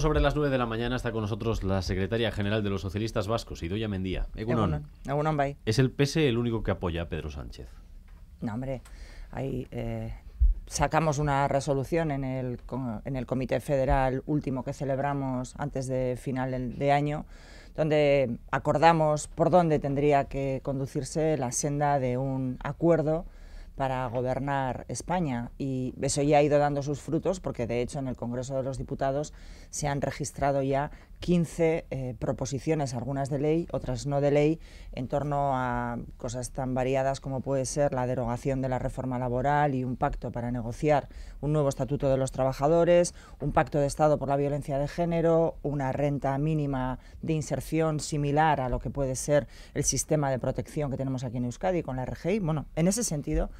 Sobre las 9 de la mañana está con nosotros la secretaria general de los socialistas vascos, Idoya Mendía. ¿Es el PSE el único que apoya a Pedro Sánchez? No, hombre, ahí eh, sacamos una resolución en el, en el Comité Federal último que celebramos antes de final de año, donde acordamos por dónde tendría que conducirse la senda de un acuerdo para gobernar España. Y eso ya ha ido dando sus frutos porque, de hecho, en el Congreso de los Diputados se han registrado ya 15 eh, proposiciones, algunas de ley, otras no de ley, en torno a cosas tan variadas como puede ser la derogación de la reforma laboral y un pacto para negociar un nuevo estatuto de los trabajadores, un pacto de Estado por la violencia de género, una renta mínima de inserción similar a lo que puede ser el sistema de protección que tenemos aquí en Euskadi con la RGI. Bueno, en ese sentido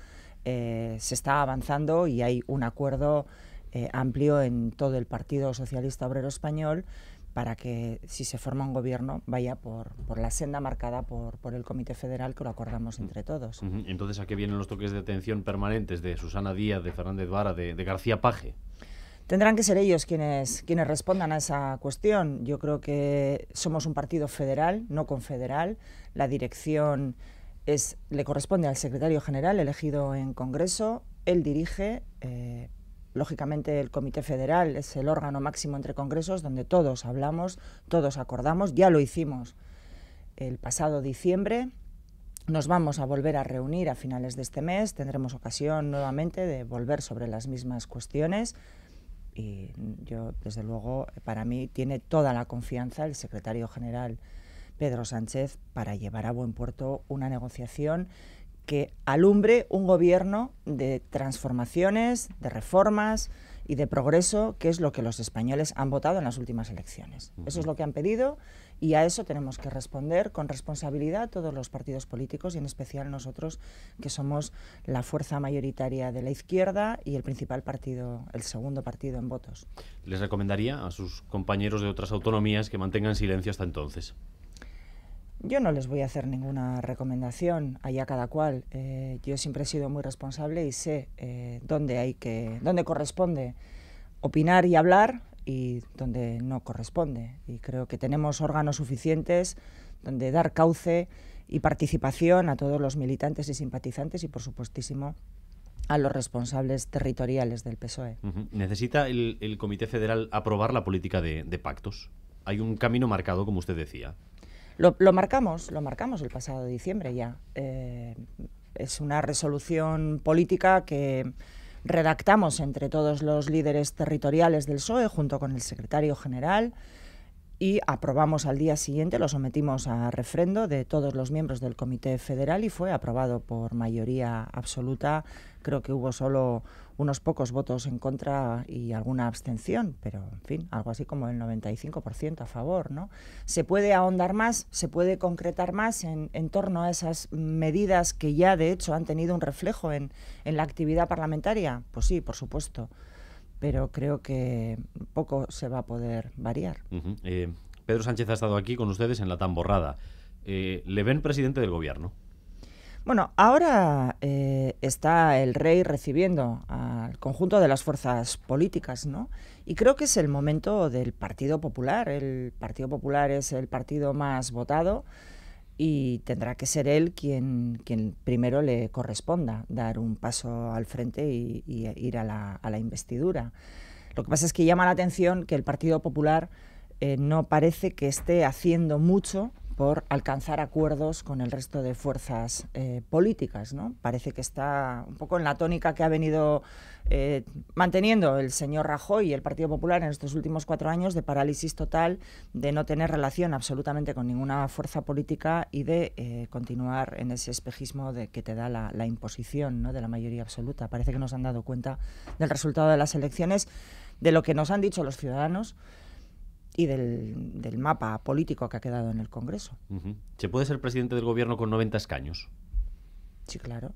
eh, se está avanzando y hay un acuerdo eh, amplio en todo el Partido Socialista Obrero Español para que si se forma un gobierno vaya por, por la senda marcada por, por el Comité Federal que lo acordamos entre todos. Entonces, ¿a qué vienen los toques de atención permanentes de Susana Díaz, de Fernández Vara, de, García Paje? Tendrán que ser ellos quienes, quienes respondan a esa cuestión. Yo creo que somos un partido federal, no confederal. La dirección le corresponde al secretario general elegido en Congreso. Él dirige, eh, Lógicamente el Comité Federal es el órgano máximo entre congresos donde todos hablamos, todos acordamos, ya lo hicimos el pasado diciembre. Nos vamos a volver a reunir a finales de este mes, tendremos ocasión nuevamente de volver sobre las mismas cuestiones y yo, desde luego, para mí tiene toda la confianza el secretario general Pedro Sánchez para llevar a buen puerto una negociación que alumbre un gobierno de transformaciones, de reformas y de progreso, que es lo que los españoles han votado en las últimas elecciones. Eso es lo que han pedido y a eso tenemos que responder con responsabilidad todos los partidos políticos y en especial nosotros que somos la fuerza mayoritaria de la izquierda y el principal partido, el segundo partido en votos. Les recomendaría a sus compañeros de otras autonomías que mantengan silencio hasta entonces. Yo no les voy a hacer ninguna recomendación, allá cada cual. Eh, yo siempre he sido muy responsable y sé eh, dónde hay que, dónde corresponde opinar y hablar y dónde no corresponde. Y creo que tenemos órganos suficientes donde dar cauce y participación a todos los militantes y simpatizantes y, por supuestísimo, a los responsables territoriales del PSOE. ¿Necesita el, Comité Federal aprobar la política de pactos? Hay un camino marcado, como usted decía. Lo, lo marcamos, lo marcamos el pasado diciembre ya. Eh, es una resolución política que redactamos entre todos los líderes territoriales del SOE junto con el secretario general y aprobamos al día siguiente, lo sometimos a refrendo de todos los miembros del Comité Federal y fue aprobado por mayoría absoluta. Creo que hubo solo unos pocos votos en contra y alguna abstención, pero en fin, algo así como el 95% a favor. ¿no? Se puede ahondar más, se puede concretar más en, en, torno a esas medidas que ya de hecho han tenido un reflejo en, en la actividad parlamentaria. Pues sí, por supuesto pero creo que poco se va a poder variar. Eh, Pedro Sánchez ha estado aquí con ustedes en la tamborrada. Eh, ¿Le ven presidente del gobierno? Bueno, ahora eh, está el rey recibiendo al conjunto de las fuerzas políticas, ¿no? Y creo que es el momento del Partido Popular. El Partido Popular es el partido más votado y tendrá que ser él quien, quien primero le corresponda dar un paso al frente y, ir a la, investidura. Lo que pasa es que llama la atención que el Partido Popular eh, no parece que esté haciendo mucho por alcanzar acuerdos con el resto de fuerzas eh, políticas. ¿no? Parece que está un poco en la tónica que ha venido eh, manteniendo el señor Rajoy y el Partido Popular en estos últimos cuatro años de parálisis total, de no tener relación absolutamente con ninguna fuerza política y de eh, continuar en ese espejismo de que te da la, la imposición ¿no? de la mayoría absoluta. Parece que nos han dado cuenta del resultado de las elecciones, de lo que nos han dicho los ciudadanos y del, mapa político que ha quedado en el Congreso. ¿Se puede ser presidente del Gobierno con 90 escaños? Sí, claro.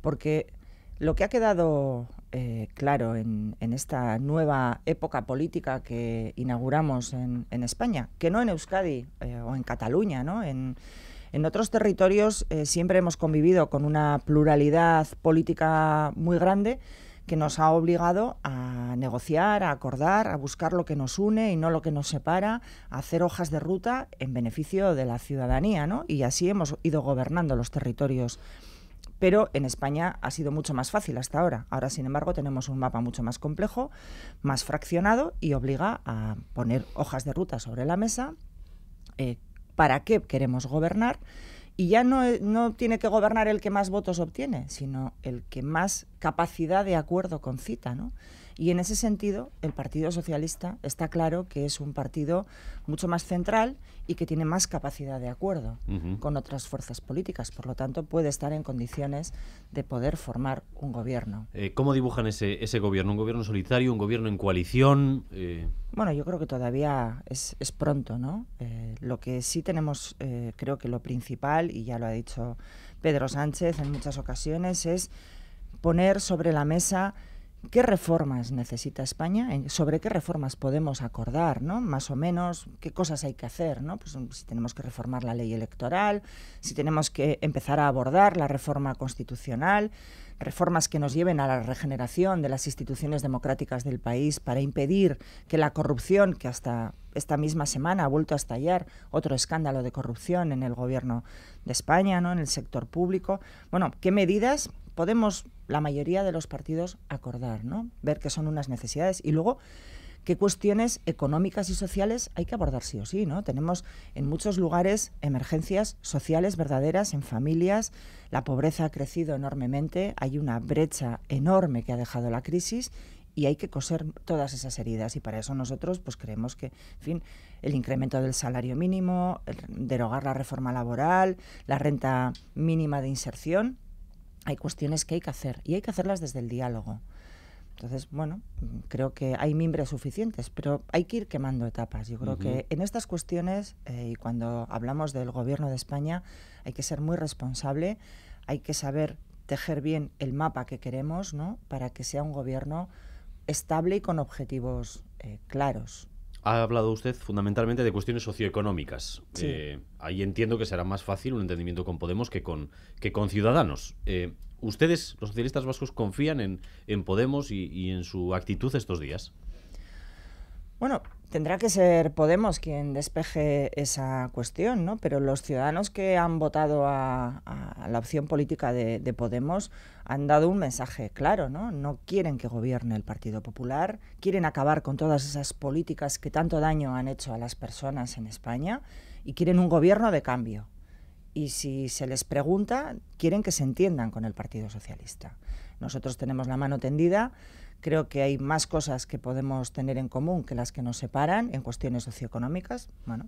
Porque lo que ha quedado eh, claro en, en, esta nueva época política que inauguramos en, en España, que no en Euskadi eh, o en Cataluña, ¿no? En, en otros territorios eh, siempre hemos convivido con una pluralidad política muy grande que nos ha obligado a negociar, a acordar, a buscar lo que nos une y no lo que nos separa, a hacer hojas de ruta en beneficio de la ciudadanía, ¿no? Y así hemos ido gobernando los territorios. Pero en España ha sido mucho más fácil hasta ahora. Ahora, sin embargo, tenemos un mapa mucho más complejo, más fraccionado y obliga a poner hojas de ruta sobre la mesa. Eh, ¿Para qué queremos gobernar? Y ya no, tiene que gobernar el que más votos obtiene, sino el que más capacidad de acuerdo concita, ¿no? Y en ese sentido, el Partido Socialista está claro que es un partido mucho más central y que tiene más capacidad de acuerdo con otras fuerzas políticas. Por lo tanto, puede estar en condiciones de poder formar un gobierno. Eh, ¿Cómo dibujan ese, gobierno? ¿Un gobierno solitario? ¿Un gobierno en coalición? Eh, bueno, yo creo que todavía es, pronto, ¿no? Eh, lo que sí tenemos, creo que lo principal, y ya lo ha dicho Pedro Sánchez en muchas ocasiones, es poner sobre la mesa ¿Qué reformas necesita España? ¿Sobre qué reformas podemos acordar, ¿no? Más o menos, qué cosas hay que hacer, ¿no? Pues um, si tenemos que reformar la ley electoral, si tenemos que empezar a abordar la reforma constitucional, reformas que nos lleven a la regeneración de las instituciones democráticas del país para impedir que la corrupción, que hasta esta misma semana ha vuelto a estallar otro escándalo de corrupción en el gobierno de España, ¿no? En el sector público. Bueno, ¿qué medidas podemos la mayoría de los partidos acordar, ¿no? Ver que son unas necesidades y luego qué cuestiones económicas y sociales hay que abordar sí o sí, ¿no? Tenemos en muchos lugares emergencias sociales verdaderas en familias, la pobreza ha crecido enormemente, hay una brecha enorme que ha dejado la crisis y hay que coser todas esas heridas y para eso nosotros pues creemos que, en fin, el incremento del salario mínimo, derogar la reforma laboral, la renta mínima de inserción, hay cuestiones que hay que hacer y hay que hacerlas desde el diálogo. Entonces, bueno, creo que hay mimbres suficientes, pero hay que ir quemando etapas. Yo creo que en estas cuestiones, eh, y cuando hablamos del gobierno de España, hay que ser muy responsable, hay que saber tejer bien el mapa que queremos, ¿no? Para que sea un gobierno estable y con objetivos eh, claros. Ha hablado usted fundamentalmente de cuestiones socioeconómicas. Eh, ahí entiendo que será más fácil un entendimiento con Podemos que con, que con Ciudadanos. Eh, ¿Ustedes, los socialistas vascos, confían en, en Podemos y, y en su actitud estos días? Bueno, tendrá que ser Podemos quien despeje esa cuestión, ¿no? Pero los ciudadanos que han votado a, la opción política de, de, Podemos han dado un mensaje claro, ¿no? No quieren que gobierne el Partido Popular, quieren acabar con todas esas políticas que tanto daño han hecho a las personas en España y quieren un gobierno de cambio. Y si se les pregunta, quieren que se entiendan con el Partido Socialista. Nosotros tenemos la mano tendida Creo que hay más cosas que podemos tener en común que las que nos separan en cuestiones socioeconómicas. Bueno,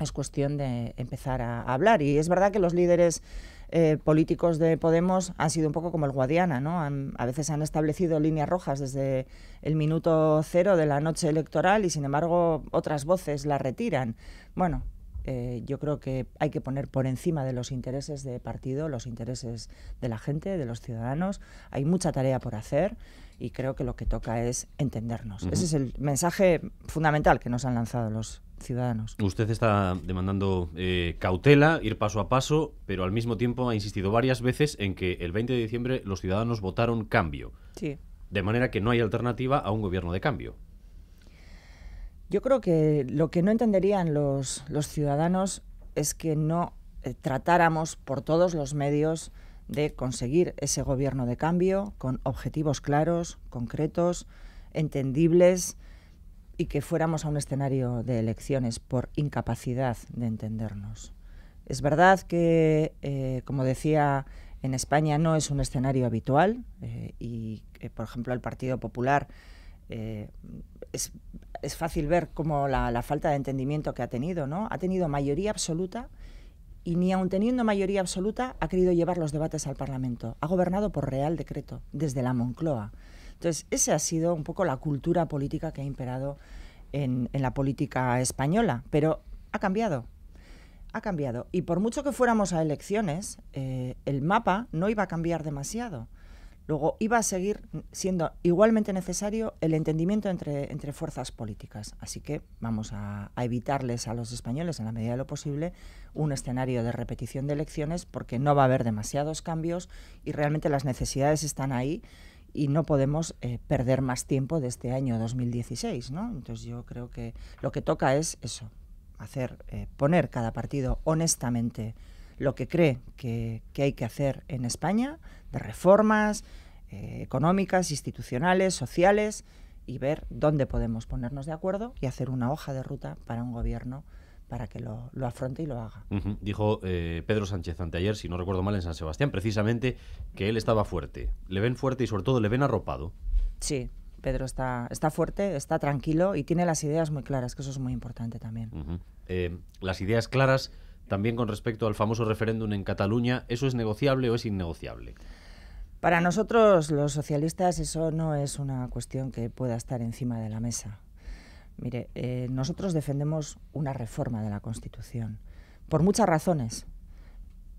es cuestión de empezar a, hablar. Y es verdad que los líderes eh, políticos de Podemos han sido un poco como el Guadiana, ¿no? a veces han establecido líneas rojas desde el minuto cero de la noche electoral y sin embargo otras voces las retiran. Bueno, eh, yo creo que hay que poner por encima de los intereses de partido, los intereses de la gente, de los ciudadanos. Hay mucha tarea por hacer y creo que lo que toca es entendernos. Ese es el mensaje fundamental que nos han lanzado los ciudadanos. Usted está demandando eh, cautela, ir paso a paso, pero al mismo tiempo ha insistido varias veces en que el 20 de diciembre los ciudadanos votaron cambio. De manera que no hay alternativa a un gobierno de cambio. Yo creo que lo que no entenderían los, ciudadanos es que no eh, tratáramos por todos los medios de conseguir ese gobierno de cambio con objetivos claros, concretos, entendibles y que fuéramos a un escenario de elecciones por incapacidad de entendernos. Es verdad que, eh, como decía, en España no es un escenario habitual eh, y, por ejemplo, el Partido Popular eh, es, fácil ver cómo la, la, falta de entendimiento que ha tenido, ¿no? Ha tenido mayoría absoluta y ni aun teniendo mayoría absoluta ha querido llevar los debates al Parlamento. Ha gobernado por real decreto, desde la Moncloa. Entonces, esa ha sido un poco la cultura política que ha imperado en, en la política española, pero ha cambiado. Ha cambiado. Y por mucho que fuéramos a elecciones, eh, el mapa no iba a cambiar demasiado. Luego iba a seguir siendo igualmente necesario el entendimiento entre, entre fuerzas políticas. Así que vamos a, evitarles a los españoles, en la medida de lo posible, un escenario de repetición de elecciones porque no va a haber demasiados cambios y realmente las necesidades están ahí y no podemos eh, perder más tiempo de este año 2016. Entonces yo creo que lo que toca es eso, hacer, eh, poner cada partido honestamente lo que cree que, hay que hacer en España, de reformas eh, económicas, institucionales, sociales, y ver dónde podemos ponernos de acuerdo y hacer una hoja de ruta para un gobierno para que lo, afronte y lo haga. Dijo eh, Pedro Sánchez anteayer, si no recuerdo mal, en San Sebastián, precisamente que él estaba fuerte. Le ven fuerte y sobre todo le ven arropado. Sí, Pedro está, está fuerte, está tranquilo y tiene las ideas muy claras, que eso es muy importante también. Eh, las ideas claras también con respecto al famoso referéndum en Cataluña, ¿eso es negociable o es innegociable? Para nosotros, los socialistas, eso no es una cuestión que pueda estar encima de la mesa. Mire, eh, nosotros defendemos una reforma de la Constitución, por muchas razones,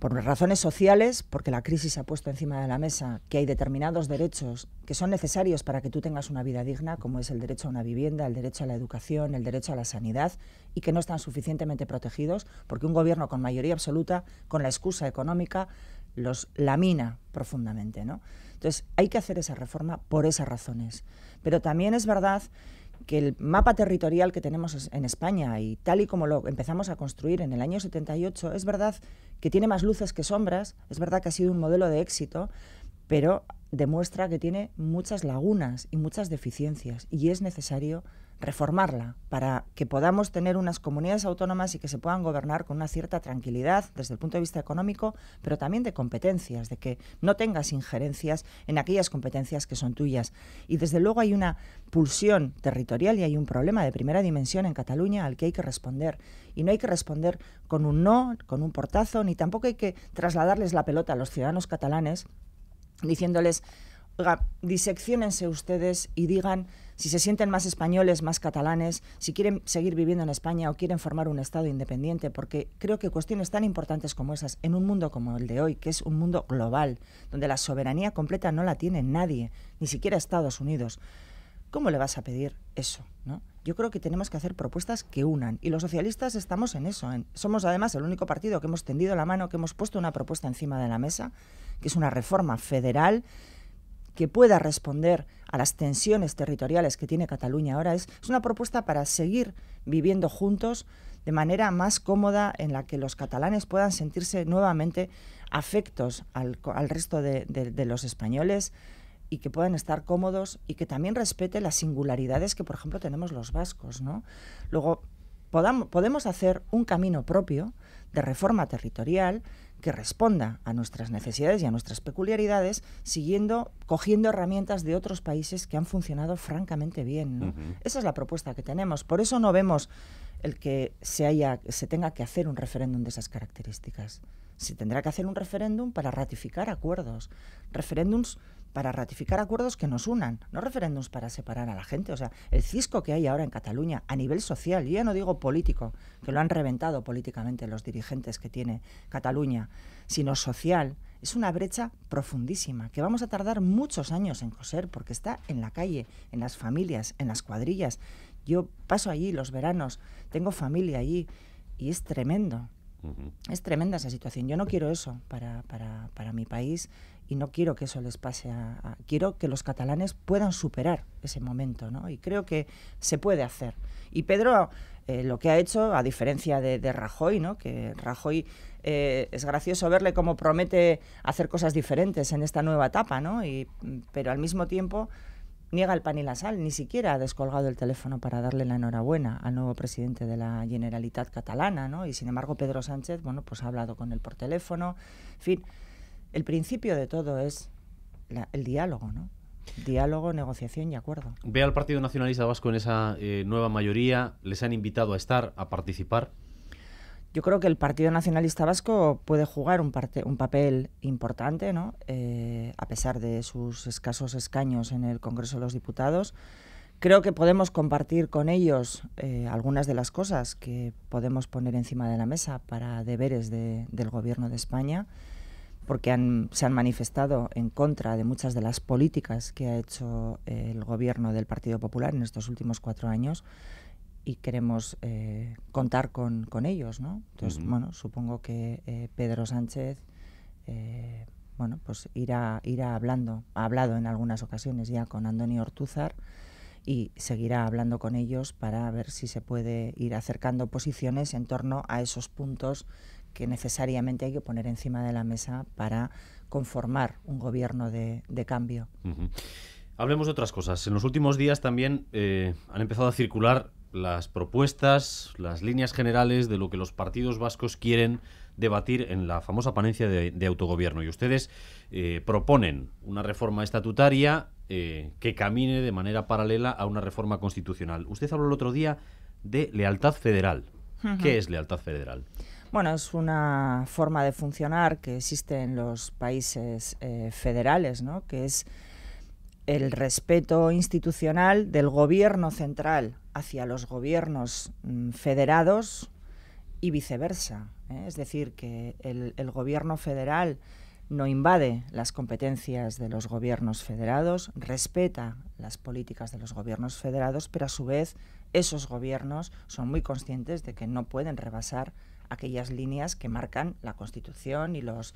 por razones sociales, porque la crisis ha puesto encima de la mesa que hay determinados derechos que son necesarios para que tú tengas una vida digna, como es el derecho a una vivienda, el derecho a la educación, el derecho a la sanidad, y que no están suficientemente protegidos, porque un gobierno con mayoría absoluta, con la excusa económica, los lamina profundamente. ¿no? Entonces, hay que hacer esa reforma por esas razones. Pero también es verdad que el mapa territorial que tenemos en España y tal y como lo empezamos a construir en el año 78, es verdad que tiene más luces que sombras, es verdad que ha sido un modelo de éxito, pero demuestra que tiene muchas lagunas y muchas deficiencias y es necesario reformarla para que podamos tener unas comunidades autónomas y que se puedan gobernar con una cierta tranquilidad desde el punto de vista económico, pero también de competencias, de que no tengas injerencias en aquellas competencias que son tuyas. Y desde luego hay una pulsión territorial y hay un problema de primera dimensión en Cataluña al que hay que responder. Y no hay que responder con un no, con un portazo, ni tampoco hay que trasladarles la pelota a los ciudadanos catalanes diciéndoles Oiga, ustedes y digan si se sienten más españoles, más catalanes, si quieren seguir viviendo en España o quieren formar un Estado independiente, porque creo que cuestiones tan importantes como esas, en un mundo como el de hoy, que es un mundo global, donde la soberanía completa no la tiene nadie, ni siquiera Estados Unidos, ¿cómo le vas a pedir eso? Yo creo que tenemos que hacer propuestas que unan. Y los socialistas estamos en eso. somos además el único partido que hemos tendido la mano, que hemos puesto una propuesta encima de la mesa, que es una reforma federal que pueda responder a las tensiones territoriales que tiene Cataluña ahora es, una propuesta para seguir viviendo juntos de manera más cómoda en la que los catalanes puedan sentirse nuevamente afectos al, resto de, los españoles y que puedan estar cómodos y que también respete las singularidades que, por ejemplo, tenemos los vascos. ¿no? Luego, podamos, podemos hacer un camino propio de reforma territorial que responda a nuestras necesidades y a nuestras peculiaridades, siguiendo, cogiendo herramientas de otros países que han funcionado francamente bien. Esa es la propuesta que tenemos. Por eso no vemos el que se, haya, se tenga que hacer un referéndum de esas características se tendrá que hacer un referéndum para ratificar acuerdos, referéndums para ratificar acuerdos que nos unan, no referéndums para separar a la gente. O sea, el cisco que hay ahora en Cataluña a nivel social, y ya no digo político, que lo han reventado políticamente los dirigentes que tiene Cataluña, sino social, es una brecha profundísima que vamos a tardar muchos años en coser porque está en la calle, en las familias, en las cuadrillas. Yo paso allí los veranos, tengo familia allí y es tremendo. Es tremenda esa situación. Yo no quiero eso para, mi país y no quiero que eso les pase a, Quiero que los catalanes puedan superar ese momento, ¿no? Y creo que se puede hacer. Y Pedro eh, lo que ha hecho, a diferencia de, Rajoy, ¿no? Que Rajoy eh, es gracioso verle cómo promete hacer cosas diferentes en esta nueva etapa, ¿no? pero al mismo tiempo niega el pan y la sal, ni siquiera ha descolgado el teléfono para darle la enhorabuena al nuevo presidente de la Generalitat catalana, ¿no? Y sin embargo Pedro Sánchez, bueno, pues ha hablado con él por teléfono, en fin, el principio de todo es el diálogo, ¿no? Diálogo, negociación y acuerdo. Ve al Partido Nacionalista Vasco en esa eh, nueva mayoría, les han invitado a estar, a participar, yo creo que el Partido Nacionalista Vasco puede jugar un, parte, un papel importante, ¿no? Eh, a pesar de sus escasos escaños en el Congreso de los Diputados. Creo que podemos compartir con ellos eh, algunas de las cosas que podemos poner encima de la mesa para deberes del Gobierno de España, porque se han manifestado en contra de muchas de las políticas que ha hecho eh, el Gobierno del Partido Popular en estos últimos cuatro años y queremos eh, contar con, ellos, ¿no? Entonces, bueno, supongo que eh, Pedro Sánchez, eh, bueno, pues irá, irá hablando, ha hablado en algunas ocasiones ya con Andoni Ortúzar y seguirá hablando con ellos para ver si se puede ir acercando posiciones en torno a esos puntos que necesariamente hay que poner encima de la mesa para conformar un gobierno de, cambio. Hablemos de otras cosas. En los últimos días también han empezado a circular las propuestas, las líneas generales de lo que los partidos vascos quieren debatir en la famosa panencia de, autogobierno. Y ustedes eh, proponen una reforma estatutaria eh, que camine de manera paralela a una reforma constitucional. Usted habló el otro día de lealtad federal. ¿Qué es lealtad federal? Bueno, es una forma de funcionar que existe en los países eh, federales, ¿no? que es el respeto institucional del gobierno central hacia los gobiernos mm, federados y viceversa. ¿eh? Es decir, que el, el, gobierno federal no invade las competencias de los gobiernos federados, respeta las políticas de los gobiernos federados, pero a su vez esos gobiernos son muy conscientes de que no pueden rebasar aquellas líneas que marcan la Constitución y los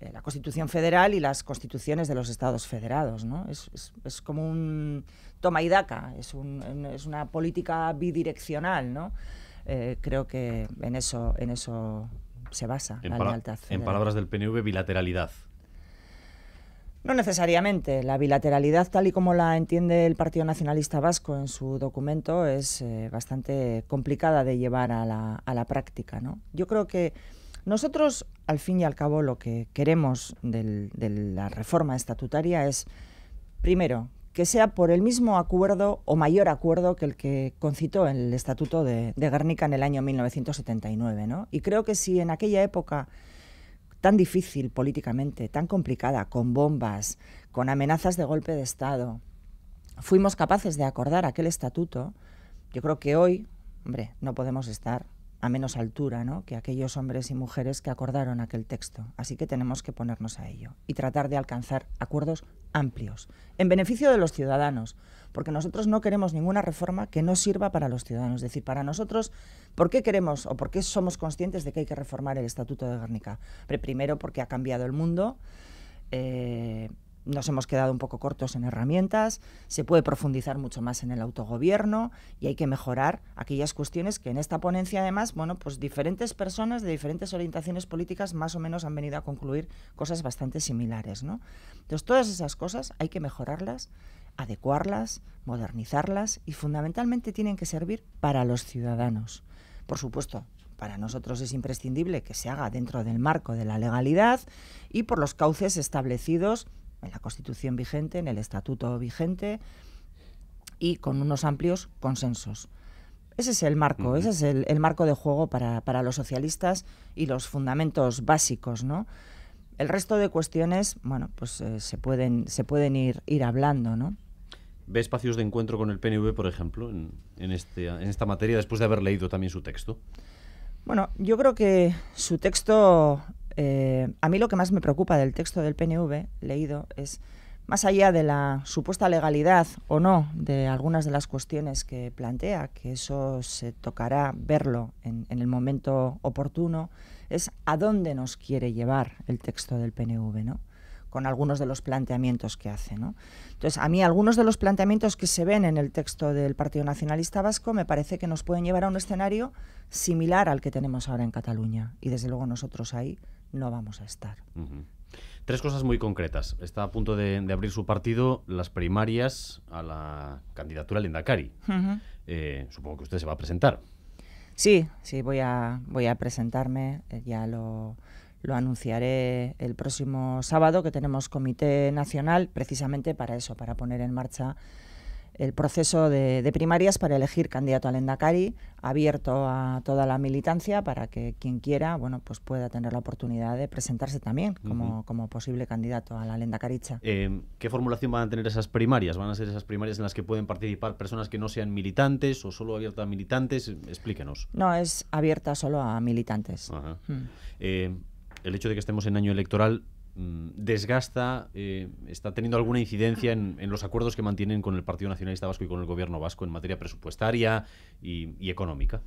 eh, la Constitución Federal y las constituciones de los Estados federados. ¿no? Es, como un toma y daca, es, un, es una política bidireccional. ¿no? Eh, creo que en eso, en eso se basa en la lealtad. En palabras del PNV, bilateralidad. No necesariamente. La bilateralidad, tal y como la entiende el Partido Nacionalista Vasco en su documento, es eh, bastante complicada de llevar a la, a la práctica. ¿no? Yo creo que nosotros, al fin y al cabo, lo que queremos de la reforma estatutaria es, primero, que sea por el mismo acuerdo o mayor acuerdo que el que concitó el Estatuto de, Guernica en el año 1979. ¿no? Y creo que si en aquella época tan difícil políticamente, tan complicada, con bombas, con amenazas de golpe de Estado, fuimos capaces de acordar aquel estatuto, yo creo que hoy, hombre, no podemos estar a menos altura ¿no? que aquellos hombres y mujeres que acordaron aquel texto. Así que tenemos que ponernos a ello y tratar de alcanzar acuerdos amplios, en beneficio de los ciudadanos, porque nosotros no queremos ninguna reforma que no sirva para los ciudadanos. Es decir, para nosotros, ¿por qué queremos o por qué somos conscientes de que hay que reformar el Estatuto de Guernica? primero porque ha cambiado el mundo. Eh, nos hemos quedado un poco cortos en herramientas, se puede profundizar mucho más en el autogobierno y hay que mejorar aquellas cuestiones que en esta ponencia además, bueno, pues diferentes personas de diferentes orientaciones políticas más o menos han venido a concluir cosas bastante similares, ¿no? Entonces, todas esas cosas hay que mejorarlas, adecuarlas, modernizarlas y fundamentalmente tienen que servir para los ciudadanos. Por supuesto, para nosotros es imprescindible que se haga dentro del marco de la legalidad y por los cauces establecidos en la Constitución vigente, en el Estatuto vigente y con unos amplios consensos. Ese es el marco, ese es el, marco de juego para, los socialistas y los fundamentos básicos, ¿no? El resto de cuestiones, bueno, pues eh, se pueden, se pueden ir, ir hablando, ¿no? ¿Ve espacios de encuentro con el PNV, por ejemplo, en, este, en esta materia, después de haber leído también su texto? Bueno, yo creo que su texto eh, a mí lo que más me preocupa del texto del PNV leído es, más allá de la supuesta legalidad o no de algunas de las cuestiones que plantea, que eso se tocará verlo en, en el momento oportuno, es a dónde nos quiere llevar el texto del PNV, ¿no? con algunos de los planteamientos que hace. ¿no? Entonces, a mí algunos de los planteamientos que se ven en el texto del Partido Nacionalista Vasco me parece que nos pueden llevar a un escenario similar al que tenemos ahora en Cataluña. Y desde luego nosotros ahí no vamos a estar. Tres cosas muy concretas. Está a punto de, abrir su partido las primarias a la candidatura al Indacari. Eh, supongo que usted se va a presentar. Sí, sí, voy a, voy a presentarme. Eh, ya lo, lo anunciaré el próximo sábado, que tenemos comité nacional precisamente para eso, para poner en marcha el proceso de, primarias para elegir candidato a al Endacari, abierto a toda la militancia para que quien quiera bueno, pues pueda tener la oportunidad de presentarse también como, posible candidato a la lenda eh, ¿Qué formulación van a tener esas primarias? ¿Van a ser esas primarias en las que pueden participar personas que no sean militantes o solo abiertas a militantes? Explíquenos. No, es abierta solo a militantes. Mm. Eh, el hecho de que estemos en año electoral Mm, desgasta, eh, está teniendo alguna incidencia en, los acuerdos que mantienen con el Partido Nacionalista Vasco y con el Gobierno Vasco en materia presupuestaria y, económica?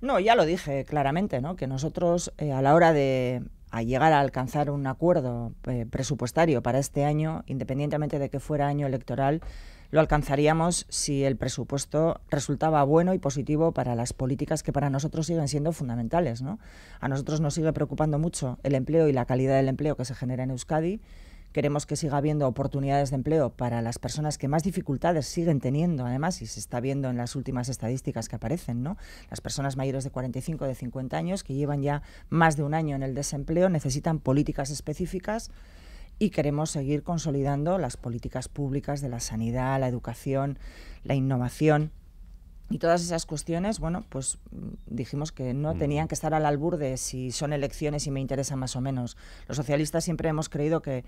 No, ya lo dije claramente, ¿no? que nosotros eh, a la hora de llegar a alcanzar un acuerdo eh, presupuestario para este año, independientemente de que fuera año electoral, lo alcanzaríamos si el presupuesto resultaba bueno y positivo para las políticas que para nosotros siguen siendo fundamentales. A nosotros nos sigue preocupando mucho el empleo y la calidad del empleo que se genera en Euskadi. Queremos que siga habiendo oportunidades de empleo para las personas que más dificultades siguen teniendo, además, y se está viendo en las últimas estadísticas que aparecen, ¿no? Las personas mayores de 45 de 50 años que llevan ya más de un año en el desempleo necesitan políticas específicas y queremos seguir consolidando las políticas públicas de la sanidad, la educación, la innovación. Y todas esas cuestiones, bueno, pues mm, dijimos que no tenían que estar al albur de si son elecciones y me interesa más o menos. Los socialistas siempre hemos creído que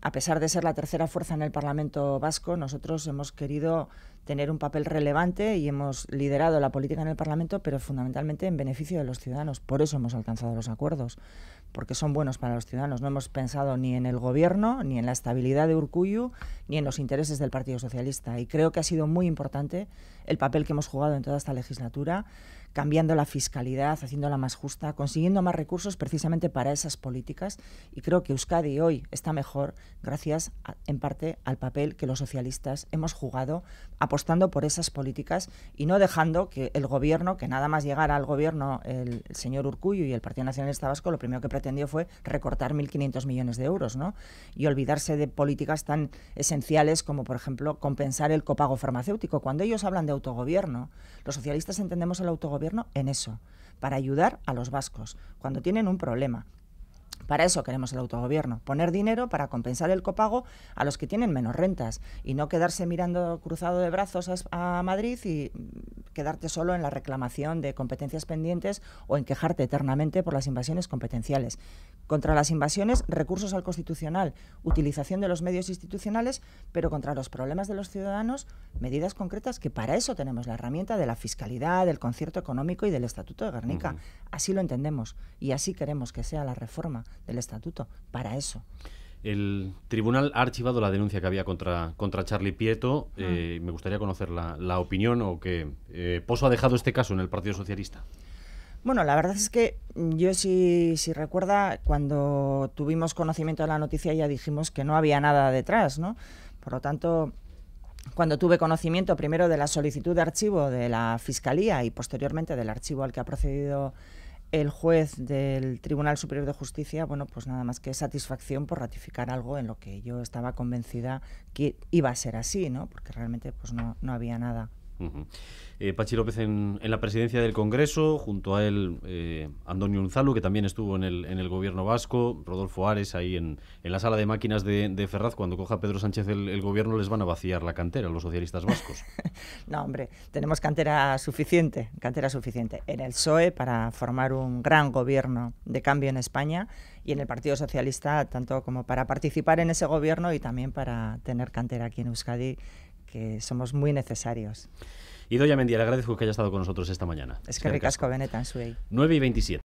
a pesar de ser la tercera fuerza en el Parlamento vasco, nosotros hemos querido tener un papel relevante y hemos liderado la política en el Parlamento, pero fundamentalmente en beneficio de los ciudadanos. Por eso hemos alcanzado los acuerdos, porque son buenos para los ciudadanos. No hemos pensado ni en el gobierno, ni en la estabilidad de Urcuyu, ni en los intereses del Partido Socialista. Y creo que ha sido muy importante el papel que hemos jugado en toda esta legislatura cambiando la fiscalidad, haciéndola más justa, consiguiendo más recursos precisamente para esas políticas. Y creo que Euskadi hoy está mejor gracias en parte al papel que los socialistas hemos jugado apostando por esas políticas y no dejando que el gobierno, que nada más llegara al gobierno el, señor Urcuyo y el Partido Nacionalista Vasco, lo primero que pretendió fue recortar 1.500 millones de euros ¿no? y olvidarse de políticas tan esenciales como, por ejemplo, compensar el copago farmacéutico. Cuando ellos hablan de autogobierno, los socialistas entendemos el autogobierno en eso, para ayudar a los vascos cuando tienen un problema. Para eso queremos el autogobierno, poner dinero para compensar el copago a los que tienen menos rentas y no quedarse mirando cruzado de brazos a, Madrid y mm, quedarte solo en la reclamación de competencias pendientes o en quejarte eternamente por las invasiones competenciales. Contra las invasiones, recursos al constitucional, utilización de los medios institucionales, pero contra los problemas de los ciudadanos, medidas concretas que para eso tenemos la herramienta de la fiscalidad, del concierto económico y del Estatuto de Guernica. Así lo entendemos y así queremos que sea la reforma del estatuto, para eso. El tribunal ha archivado la denuncia que había contra, contra Charlie Pieto. Ah. Eh, me gustaría conocer la, opinión o que eh, Pozo ha dejado este caso en el Partido Socialista. Bueno, la verdad es que yo si, si recuerda, cuando tuvimos conocimiento de la noticia ya dijimos que no había nada detrás, ¿no? Por lo tanto, cuando tuve conocimiento primero de la solicitud de archivo de la Fiscalía y posteriormente del archivo al que ha procedido el juez del Tribunal Superior de Justicia, bueno, pues nada más que satisfacción por ratificar algo en lo que yo estaba convencida que iba a ser así, ¿no? Porque realmente pues no, no había nada eh, Pachi López en, la presidencia del Congreso, junto a él eh, Antonio Unzalu, que también estuvo en el, gobierno vasco, Rodolfo Ares ahí en, la sala de máquinas de, Ferraz, cuando coja Pedro Sánchez el, gobierno les van a vaciar la cantera, los socialistas vascos. no, hombre, tenemos cantera suficiente, cantera suficiente en el PSOE para formar un gran gobierno de cambio en España y en el Partido Socialista, tanto como para participar en ese gobierno y también para tener cantera aquí en Euskadi que somos muy necesarios. Y Doña Mendia, le agradezco que haya estado con nosotros esta mañana. Es que ricasco, Benetan Suey. 9 y 27.